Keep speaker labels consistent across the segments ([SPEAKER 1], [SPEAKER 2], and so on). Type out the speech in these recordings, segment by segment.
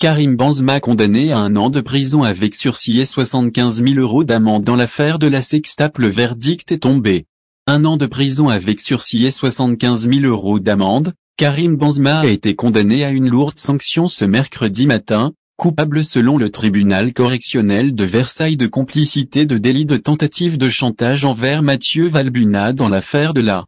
[SPEAKER 1] Karim Benzema condamné à un an de prison avec sursis et 75 000 euros d'amende dans l'affaire de la sextape le verdict est tombé. Un an de prison avec sursis et 75 000 euros d'amende, Karim Benzema a été condamné à une lourde sanction ce mercredi matin, coupable selon le tribunal correctionnel de Versailles de complicité de délit de tentative de chantage envers Mathieu Valbuna dans l'affaire de la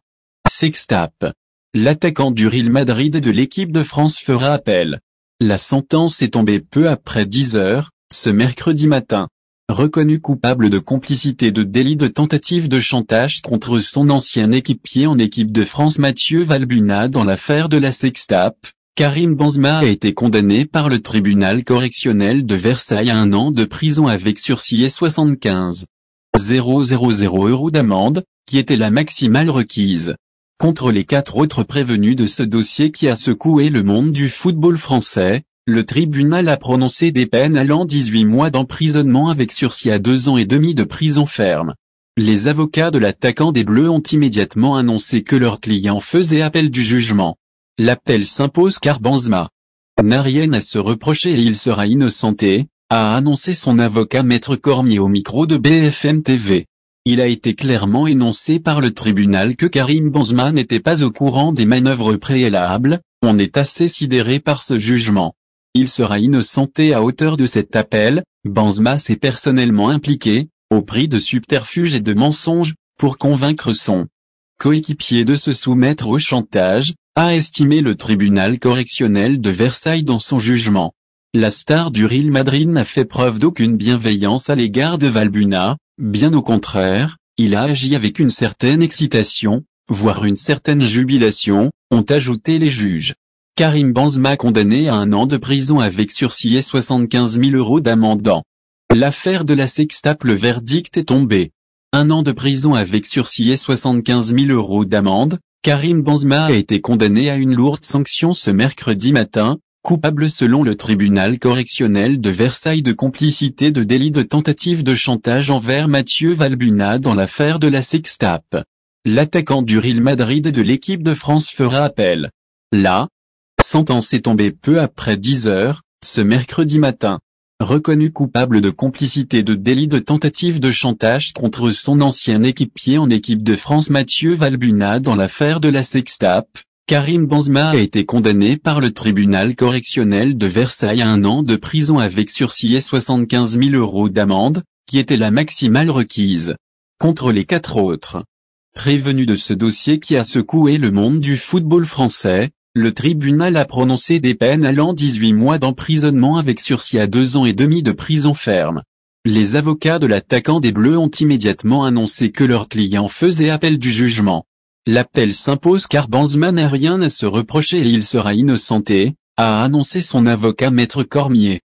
[SPEAKER 1] sextape. L'attaquant du Real Madrid et de l'équipe de France fera appel. La sentence est tombée peu après 10 heures, ce mercredi matin. Reconnu coupable de complicité de délit de tentative de chantage contre son ancien équipier en équipe de France Mathieu Valbuna dans l'affaire de la Sextap, Karim Benzema a été condamné par le tribunal correctionnel de Versailles à un an de prison avec sursis et 75 000 euros d'amende, qui était la maximale requise contre les quatre autres prévenus de ce dossier qui a secoué le monde du football français, le tribunal a prononcé des peines allant 18 mois d'emprisonnement avec sursis à deux ans et demi de prison ferme. Les avocats de l'attaquant des Bleus ont immédiatement annoncé que leur client faisait appel du jugement. L'appel s'impose car Benzema n'a rien à se reprocher et il sera innocenté, a annoncé son avocat Maître Cormier au micro de BFM TV. Il a été clairement énoncé par le tribunal que Karim Benzema n'était pas au courant des manœuvres préalables, on est assez sidéré par ce jugement. Il sera innocenté à hauteur de cet appel, Benzema s'est personnellement impliqué, au prix de subterfuges et de mensonges, pour convaincre son coéquipier de se soumettre au chantage, a estimé le tribunal correctionnel de Versailles dans son jugement. La star du Real Madrid n'a fait preuve d'aucune bienveillance à l'égard de Valbuna, Bien au contraire, il a agi avec une certaine excitation, voire une certaine jubilation, ont ajouté les juges. Karim Benzema condamné à un an de prison avec sursis et 75 000 euros d'amende. L'affaire de la sextape le verdict est tombé. Un an de prison avec sursis et 75 000 euros d'amende, Karim Benzema a été condamné à une lourde sanction ce mercredi matin, coupable selon le tribunal correctionnel de Versailles de complicité de délit de tentative de chantage envers Mathieu Valbuna dans l'affaire de la sextape. L'attaquant du Real Madrid et de l'équipe de France fera appel. La sentence est tombée peu après 10 heures, ce mercredi matin. Reconnu coupable de complicité de délit de tentative de chantage contre son ancien équipier en équipe de France Mathieu Valbuna dans l'affaire de la sextape, Karim Benzema a été condamné par le tribunal correctionnel de Versailles à un an de prison avec sursis et 75 000 euros d'amende, qui était la maximale requise, contre les quatre autres. Prévenu de ce dossier qui a secoué le monde du football français, le tribunal a prononcé des peines allant 18 mois d'emprisonnement avec sursis à deux ans et demi de prison ferme. Les avocats de l'attaquant des Bleus ont immédiatement annoncé que leur client faisait appel du jugement. L'appel s'impose car Benzema n'a rien à se reprocher et il sera innocenté, a annoncé son avocat Maître Cormier.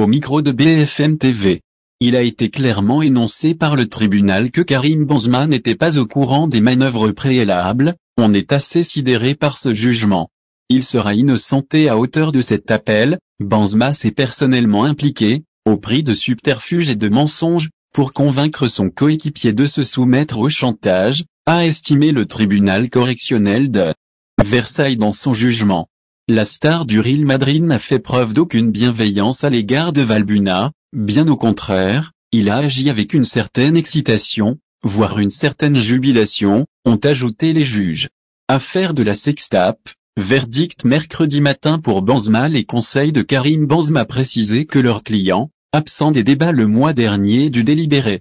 [SPEAKER 1] Au micro de BFM TV. Il a été clairement énoncé par le tribunal que Karim Benzema n'était pas au courant des manœuvres préalables, on est assez sidéré par ce jugement. Il sera innocenté à hauteur de cet appel, Benzema s'est personnellement impliqué, au prix de subterfuges et de mensonges, pour convaincre son coéquipier de se soumettre au chantage, a estimé le tribunal correctionnel de Versailles dans son jugement. La star du Real Madrid n'a fait preuve d'aucune bienveillance à l'égard de Valbuna, bien au contraire, il a agi avec une certaine excitation, voire une certaine jubilation, ont ajouté les juges. Affaire de la sextape, verdict mercredi matin pour Benzema Les conseils de Karim Benzema précisé que leur client, absent des débats le mois dernier du délibéré.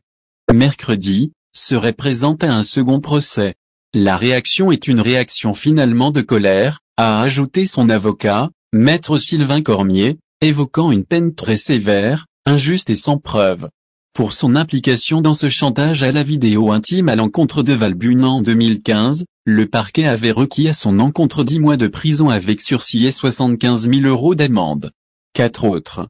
[SPEAKER 1] Mercredi, serait présente à un second procès. La réaction est une réaction finalement de colère, a ajouté son avocat, maître Sylvain Cormier, évoquant une peine très sévère, injuste et sans preuve. Pour son implication dans ce chantage à la vidéo intime à l'encontre de Valbune en 2015, le parquet avait requis à son encontre 10 mois de prison avec sursis et 75 000 euros d'amende. Quatre autres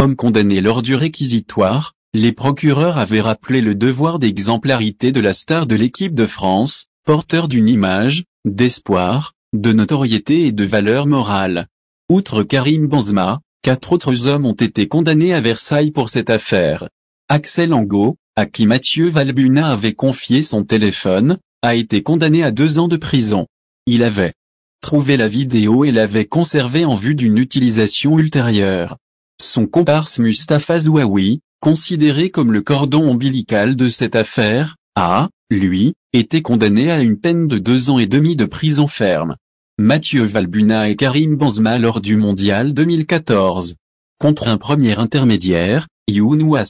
[SPEAKER 1] hommes condamnés lors du réquisitoire, les procureurs avaient rappelé le devoir d'exemplarité de la star de l'équipe de France, porteur d'une image, d'espoir, de notoriété et de valeur morale. Outre Karim Benzema, quatre autres hommes ont été condamnés à Versailles pour cette affaire. Axel Angot, à qui Mathieu Valbuna avait confié son téléphone, a été condamné à deux ans de prison. Il avait trouvé la vidéo et l'avait conservée en vue d'une utilisation ultérieure. Son comparse Mustapha Zouaoui, considéré comme le cordon ombilical de cette affaire, a, lui, été condamné à une peine de deux ans et demi de prison ferme. Mathieu Valbuna et Karim Benzema lors du Mondial 2014. Contre un premier intermédiaire, Youn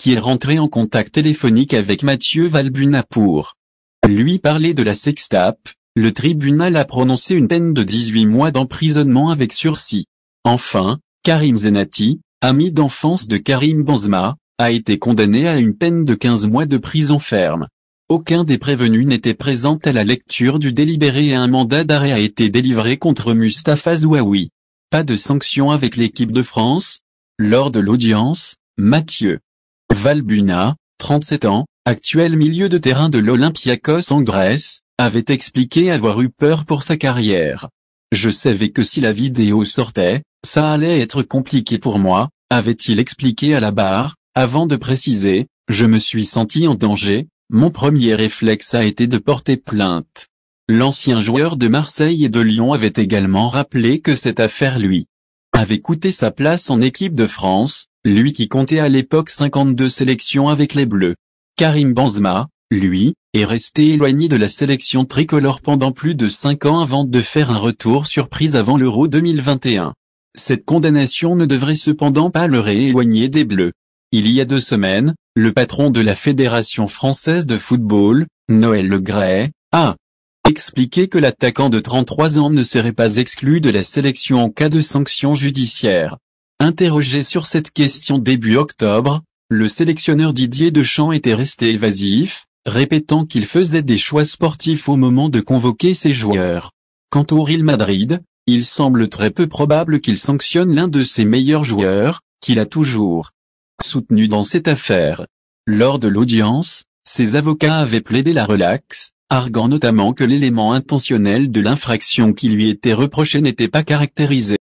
[SPEAKER 1] qui est rentré en contact téléphonique avec Mathieu Valbuna pour lui parler de la sextape, le tribunal a prononcé une peine de 18 mois d'emprisonnement avec sursis. Enfin, Karim Zenati, ami d'enfance de Karim Benzema, a été condamné à une peine de 15 mois de prison ferme. Aucun des prévenus n'était présent à la lecture du délibéré et un mandat d'arrêt a été délivré contre Mustapha Zouaoui. Pas de sanction avec l'équipe de France Lors de l'audience, Mathieu Valbuna, 37 ans, actuel milieu de terrain de l'Olympiakos en Grèce, avait expliqué avoir eu peur pour sa carrière. Je savais que si la vidéo sortait, ça allait être compliqué pour moi, avait-il expliqué à la barre, avant de préciser, je me suis senti en danger, mon premier réflexe a été de porter plainte. L'ancien joueur de Marseille et de Lyon avait également rappelé que cette affaire lui avait coûté sa place en équipe de France, lui qui comptait à l'époque 52 sélections avec les Bleus. Karim Benzema, lui, est resté éloigné de la sélection tricolore pendant plus de 5 ans avant de faire un retour surprise avant l'Euro 2021. Cette condamnation ne devrait cependant pas le rééloigner des Bleus. Il y a deux semaines, le patron de la Fédération française de football, Noël Le Gray, a expliqué que l'attaquant de 33 ans ne serait pas exclu de la sélection en cas de sanction judiciaire. Interrogé sur cette question début octobre, le sélectionneur Didier Deschamps était resté évasif, répétant qu'il faisait des choix sportifs au moment de convoquer ses joueurs. Quant au Real Madrid, il semble très peu probable qu'il sanctionne l'un de ses meilleurs joueurs, qu'il a toujours soutenu dans cette affaire. Lors de l'audience, ses avocats avaient plaidé la relaxe, arguant notamment que l'élément intentionnel de l'infraction qui lui était reprochée n'était pas caractérisé.